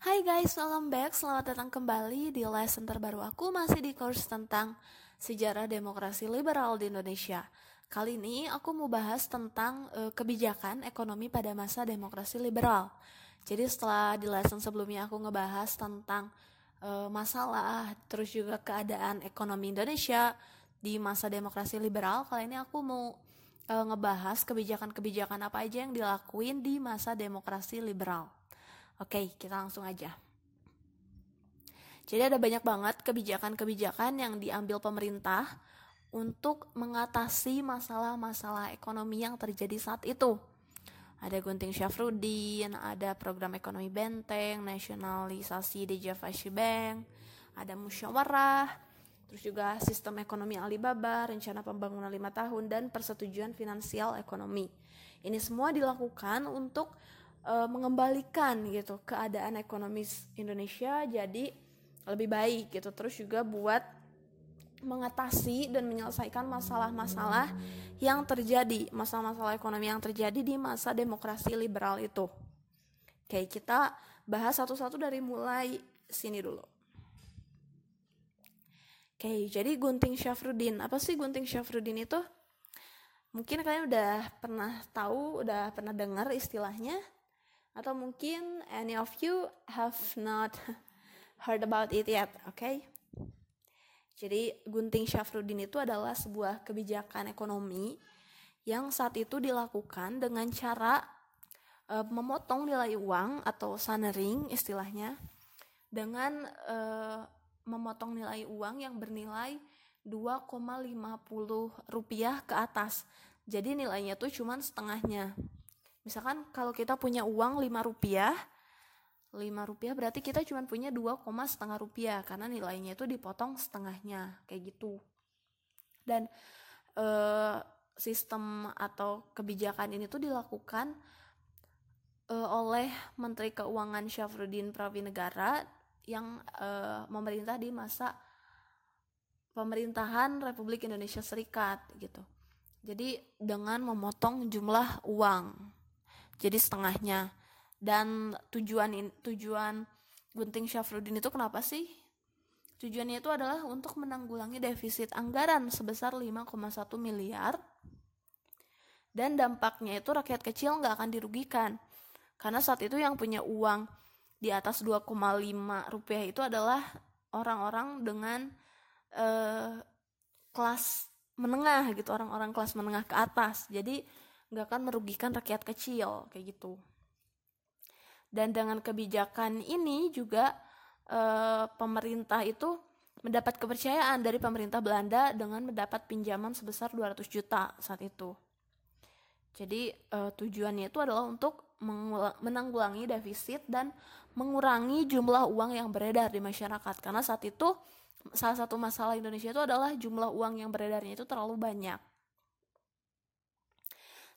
Hai guys, welcome back. Selamat datang kembali di lesson terbaru aku masih di course tentang sejarah demokrasi liberal di Indonesia. Kali ini aku mau bahas tentang e, kebijakan ekonomi pada masa demokrasi liberal. Jadi setelah di lesson sebelumnya aku ngebahas tentang e, masalah terus juga keadaan ekonomi Indonesia di masa demokrasi liberal, kali ini aku mau e, ngebahas kebijakan-kebijakan apa aja yang dilakuin di masa demokrasi liberal. Oke, kita langsung aja. Jadi ada banyak banget kebijakan-kebijakan yang diambil pemerintah untuk mengatasi masalah-masalah ekonomi yang terjadi saat itu. Ada Gunting Syafruddin, ada program ekonomi benteng, nasionalisasi di Java Bank, ada musyawarah, terus juga sistem ekonomi Alibaba, rencana pembangunan 5 tahun, dan persetujuan finansial ekonomi. Ini semua dilakukan untuk uh, mengembalikan gitu keadaan ekonomi Indonesia jadi lebih baik gitu terus juga buat mengatasi dan menyelesaikan masalah-masalah yang terjadi masalah-masalah ekonomi yang terjadi di masa demokrasi liberal itu oke kita bahas satu-satu dari mulai sini dulu oke jadi Gunting Syafruddin apa sih Gunting Syafruddin itu mungkin kalian udah pernah tahu udah pernah dengar istilahnya atau mungkin any of you have not heard about it yet, oke? Okay? Jadi gunting Syafruddin itu adalah sebuah kebijakan ekonomi yang saat itu dilakukan dengan cara e, memotong nilai uang atau sanering istilahnya dengan e, memotong nilai uang yang bernilai 2,50 rupiah ke atas. Jadi nilainya tuh cuman setengahnya. Misalkan kalau kita punya uang 5 rupiah, 5 rupiah berarti kita cuma punya 2, setengah rupiah karena nilainya itu dipotong setengahnya kayak gitu. Dan e, sistem atau kebijakan ini tuh dilakukan e, oleh Menteri Keuangan Syafruddin Prawinegara yang e, memerintah di masa pemerintahan Republik Indonesia Serikat gitu. Jadi dengan memotong jumlah uang jadi setengahnya dan tujuan in, tujuan gunting Syafruddin itu kenapa sih tujuannya itu adalah untuk menanggulangi defisit anggaran sebesar 5,1 miliar dan dampaknya itu rakyat kecil nggak akan dirugikan karena saat itu yang punya uang di atas 2,5 rupiah itu adalah orang-orang dengan eh, kelas menengah gitu orang-orang kelas menengah ke atas jadi nggak akan merugikan rakyat kecil kayak gitu dan dengan kebijakan ini juga e, pemerintah itu mendapat kepercayaan dari pemerintah Belanda dengan mendapat pinjaman sebesar 200 juta saat itu jadi e, tujuannya itu adalah untuk menanggulangi defisit dan mengurangi jumlah uang yang beredar di masyarakat karena saat itu salah satu masalah Indonesia itu adalah jumlah uang yang beredarnya itu terlalu banyak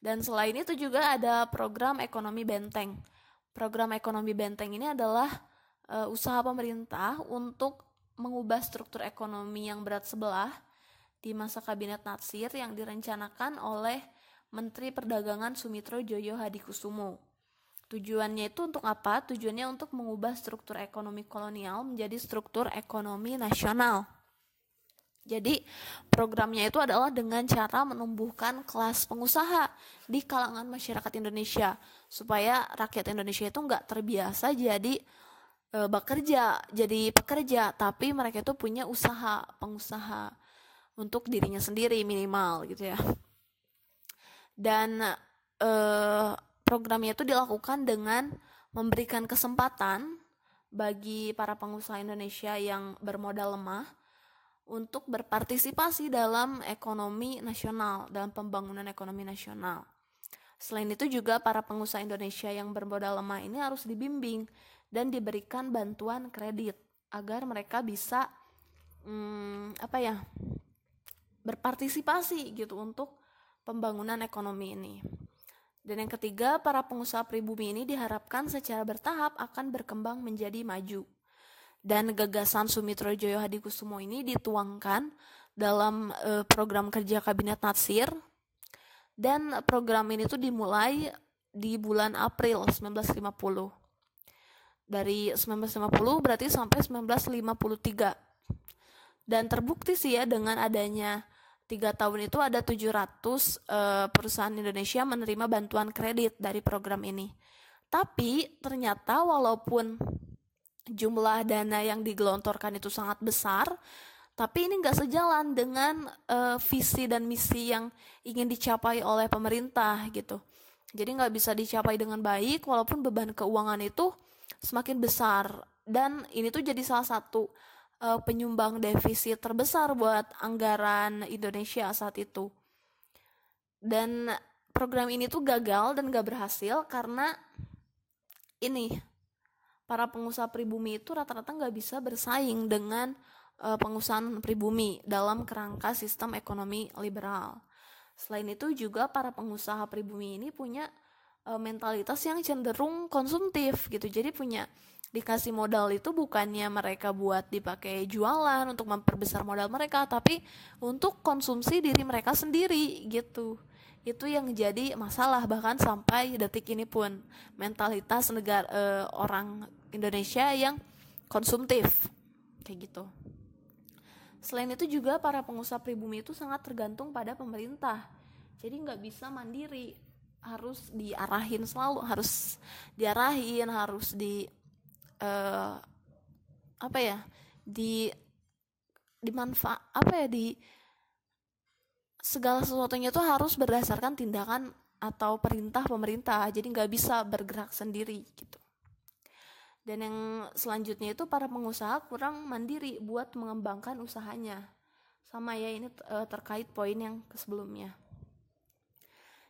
dan selain itu juga ada program ekonomi benteng. Program ekonomi benteng ini adalah uh, usaha pemerintah untuk mengubah struktur ekonomi yang berat sebelah di masa kabinet Natsir yang direncanakan oleh Menteri Perdagangan Sumitro Joyo Hadikusumo. Tujuannya itu untuk apa? Tujuannya untuk mengubah struktur ekonomi kolonial menjadi struktur ekonomi nasional. Jadi programnya itu adalah dengan cara menumbuhkan kelas pengusaha di kalangan masyarakat Indonesia supaya rakyat Indonesia itu nggak terbiasa jadi e, bekerja, jadi pekerja, tapi mereka itu punya usaha pengusaha untuk dirinya sendiri minimal gitu ya. Dan e, programnya itu dilakukan dengan memberikan kesempatan bagi para pengusaha Indonesia yang bermodal lemah untuk berpartisipasi dalam ekonomi nasional, dalam pembangunan ekonomi nasional. Selain itu juga para pengusaha Indonesia yang bermodal lemah ini harus dibimbing dan diberikan bantuan kredit agar mereka bisa hmm, apa ya berpartisipasi gitu untuk pembangunan ekonomi ini. Dan yang ketiga, para pengusaha pribumi ini diharapkan secara bertahap akan berkembang menjadi maju dan gagasan Sumitro Joyo Hadikusumo ini dituangkan dalam uh, program kerja Kabinet Natsir dan program ini tuh dimulai di bulan April 1950. Dari 1950 berarti sampai 1953. Dan terbukti sih ya dengan adanya tiga tahun itu ada 700 uh, eh, perusahaan Indonesia menerima bantuan kredit dari program ini. Tapi ternyata walaupun jumlah dana yang digelontorkan itu sangat besar, tapi ini nggak sejalan dengan uh, visi dan misi yang ingin dicapai oleh pemerintah gitu. Jadi nggak bisa dicapai dengan baik walaupun beban keuangan itu semakin besar dan ini tuh jadi salah satu uh, penyumbang defisit terbesar buat anggaran Indonesia saat itu. Dan program ini tuh gagal dan gak berhasil karena ini para pengusaha pribumi itu rata-rata nggak bisa bersaing dengan uh, pengusahaan pribumi dalam kerangka sistem ekonomi liberal. Selain itu juga para pengusaha pribumi ini punya uh, mentalitas yang cenderung konsumtif gitu. Jadi punya dikasih modal itu bukannya mereka buat dipakai jualan untuk memperbesar modal mereka, tapi untuk konsumsi diri mereka sendiri gitu itu yang jadi masalah bahkan sampai detik ini pun mentalitas negara e, orang Indonesia yang konsumtif kayak gitu. Selain itu juga para pengusaha pribumi itu sangat tergantung pada pemerintah. Jadi nggak bisa mandiri, harus diarahin selalu, harus diarahin, harus di uh, apa ya? di dimanfaat apa ya di segala sesuatunya itu harus berdasarkan tindakan atau perintah pemerintah jadi nggak bisa bergerak sendiri gitu dan yang selanjutnya itu para pengusaha kurang mandiri buat mengembangkan usahanya. Sama ya ini eh, terkait poin yang sebelumnya.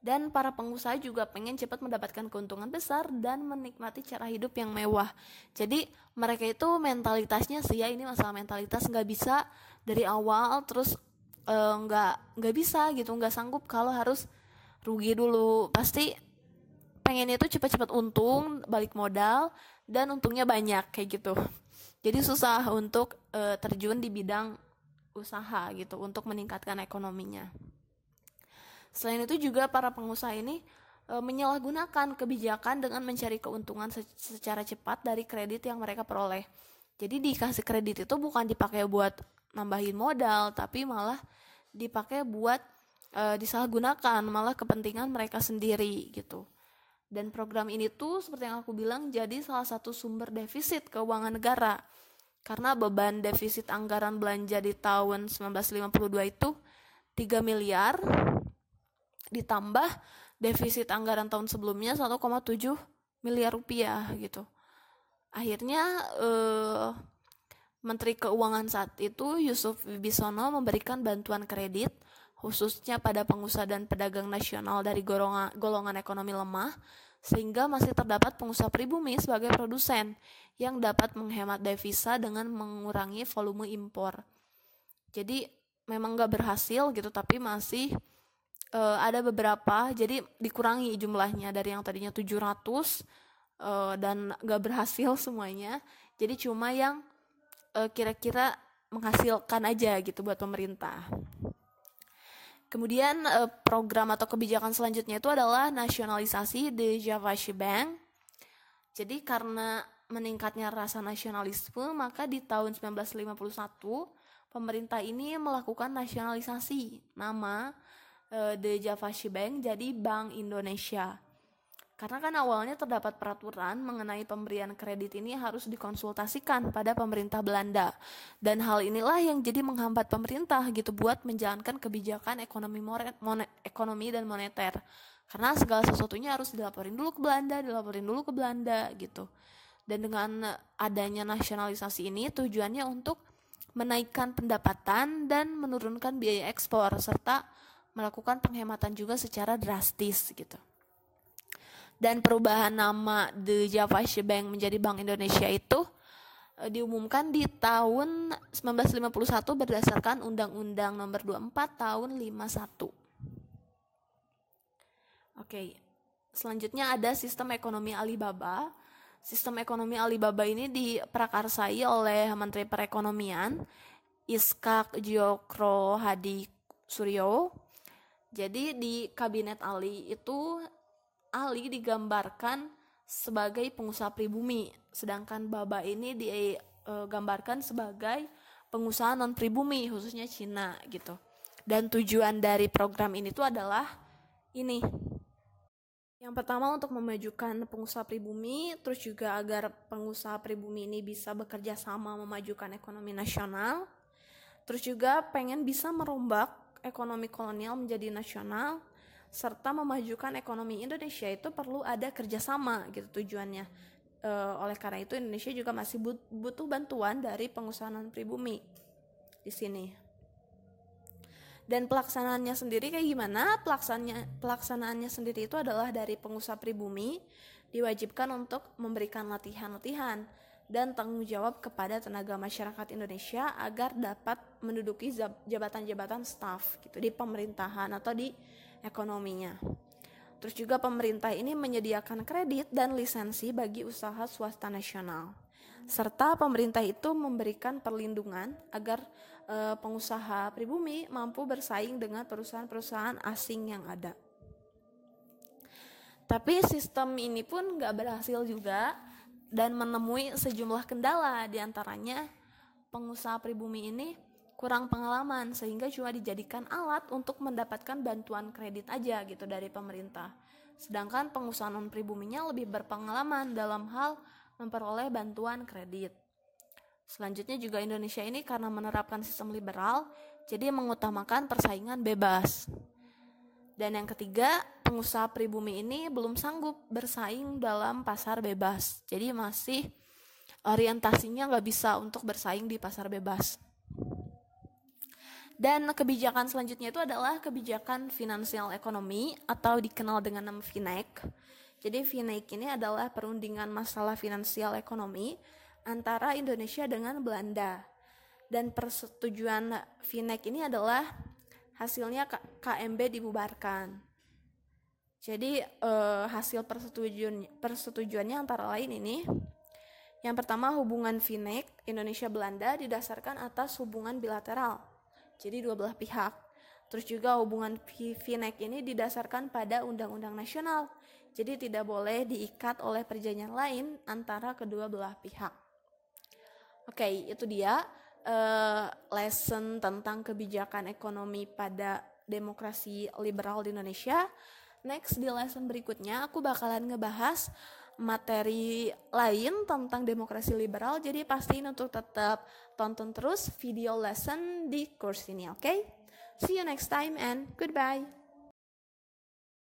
Dan para pengusaha juga pengen cepat mendapatkan keuntungan besar dan menikmati cara hidup yang mewah. Jadi mereka itu mentalitasnya sih ya ini masalah mentalitas nggak bisa dari awal terus eh, nggak e, nggak bisa gitu nggak sanggup kalau harus rugi dulu pasti pengen itu cepat-cepat untung balik modal dan untungnya banyak kayak gitu jadi susah untuk uh, terjun di bidang usaha gitu untuk meningkatkan ekonominya selain itu juga para pengusaha ini e, menyalahgunakan kebijakan dengan mencari keuntungan secara cepat dari kredit yang mereka peroleh jadi dikasih kredit itu bukan dipakai buat nambahin modal tapi malah dipakai buat e, disalahgunakan malah kepentingan mereka sendiri gitu dan program ini tuh seperti yang aku bilang jadi salah satu sumber defisit keuangan negara. Karena beban defisit anggaran belanja di tahun 1952 itu 3 miliar ditambah defisit anggaran tahun sebelumnya 1,7 miliar rupiah gitu. Akhirnya eh, Menteri Keuangan saat itu Yusuf Bisono memberikan bantuan kredit khususnya pada pengusaha dan pedagang nasional dari golongan, golongan ekonomi lemah, sehingga masih terdapat pengusaha pribumi sebagai produsen yang dapat menghemat devisa dengan mengurangi volume impor. Jadi memang nggak berhasil gitu, tapi masih e, ada beberapa, jadi dikurangi jumlahnya dari yang tadinya 700 e, eh, dan nggak berhasil semuanya. Jadi cuma yang eh, kira-kira e, menghasilkan aja gitu buat pemerintah. Kemudian eh, program atau kebijakan selanjutnya itu adalah nasionalisasi di Java Bank. Jadi karena meningkatnya rasa nasionalisme, maka di tahun 1951 pemerintah ini melakukan nasionalisasi nama uh, eh, The Java Bank jadi Bank Indonesia. Karena kan awalnya terdapat peraturan mengenai pemberian kredit ini harus dikonsultasikan pada pemerintah Belanda. Dan hal inilah yang jadi menghambat pemerintah gitu buat menjalankan kebijakan ekonomi more, monet, ekonomi dan moneter. Karena segala sesuatunya harus dilaporin dulu ke Belanda, dilaporin dulu ke Belanda gitu. Dan dengan adanya nasionalisasi ini tujuannya untuk menaikkan pendapatan dan menurunkan biaya ekspor serta melakukan penghematan juga secara drastis gitu dan perubahan nama The Java Bank menjadi Bank Indonesia itu eh, diumumkan di tahun 1951 berdasarkan Undang-Undang Nomor 24 Tahun 51. Oke, selanjutnya ada sistem ekonomi Alibaba. Sistem ekonomi Alibaba ini diprakarsai oleh Menteri Perekonomian Iskak Jokro Hadi Suryo. Jadi di Kabinet Ali itu Ali digambarkan sebagai pengusaha pribumi, sedangkan Baba ini digambarkan eh, sebagai pengusaha non pribumi khususnya Cina gitu. Dan tujuan dari program ini tuh adalah ini. Yang pertama untuk memajukan pengusaha pribumi, terus juga agar pengusaha pribumi ini bisa bekerja sama memajukan ekonomi nasional. Terus juga pengen bisa merombak ekonomi kolonial menjadi nasional serta memajukan ekonomi Indonesia itu perlu ada kerjasama gitu tujuannya. E, oleh karena itu Indonesia juga masih butuh bantuan dari pengusaha pribumi di sini. Dan pelaksanaannya sendiri kayak gimana? Pelaksanaannya pelaksanaannya sendiri itu adalah dari pengusaha pribumi diwajibkan untuk memberikan latihan-latihan dan tanggung jawab kepada tenaga masyarakat Indonesia agar dapat menduduki jabatan-jabatan staff gitu di pemerintahan atau di ekonominya. Terus juga pemerintah ini menyediakan kredit dan lisensi bagi usaha swasta nasional. Serta pemerintah itu memberikan perlindungan agar e, pengusaha pribumi mampu bersaing dengan perusahaan-perusahaan asing yang ada. Tapi sistem ini pun nggak berhasil juga dan menemui sejumlah kendala diantaranya pengusaha pribumi ini kurang pengalaman sehingga cuma dijadikan alat untuk mendapatkan bantuan kredit aja gitu dari pemerintah. Sedangkan pengusaha non pribuminya lebih berpengalaman dalam hal memperoleh bantuan kredit. Selanjutnya juga Indonesia ini karena menerapkan sistem liberal, jadi mengutamakan persaingan bebas. Dan yang ketiga, pengusaha pribumi ini belum sanggup bersaing dalam pasar bebas. Jadi masih orientasinya nggak bisa untuk bersaing di pasar bebas. Dan kebijakan selanjutnya itu adalah kebijakan finansial ekonomi atau dikenal dengan nama FINEC. Jadi FINEC ini adalah perundingan masalah finansial ekonomi antara Indonesia dengan Belanda. Dan persetujuan FINEC ini adalah hasilnya KMB dibubarkan. Jadi eh, hasil persetujuan persetujuannya antara lain ini yang pertama, hubungan FINEC Indonesia-Belanda didasarkan atas hubungan bilateral jadi dua belah pihak. Terus juga hubungan VNEC ini didasarkan pada undang-undang nasional, jadi tidak boleh diikat oleh perjanjian lain antara kedua belah pihak. Oke, itu dia uh, lesson tentang kebijakan ekonomi pada demokrasi liberal di Indonesia. Next di lesson berikutnya aku bakalan ngebahas materi lain tentang demokrasi liberal. Jadi pasti untuk tetap tonton terus video lesson di course ini, oke? Okay? See you next time and goodbye.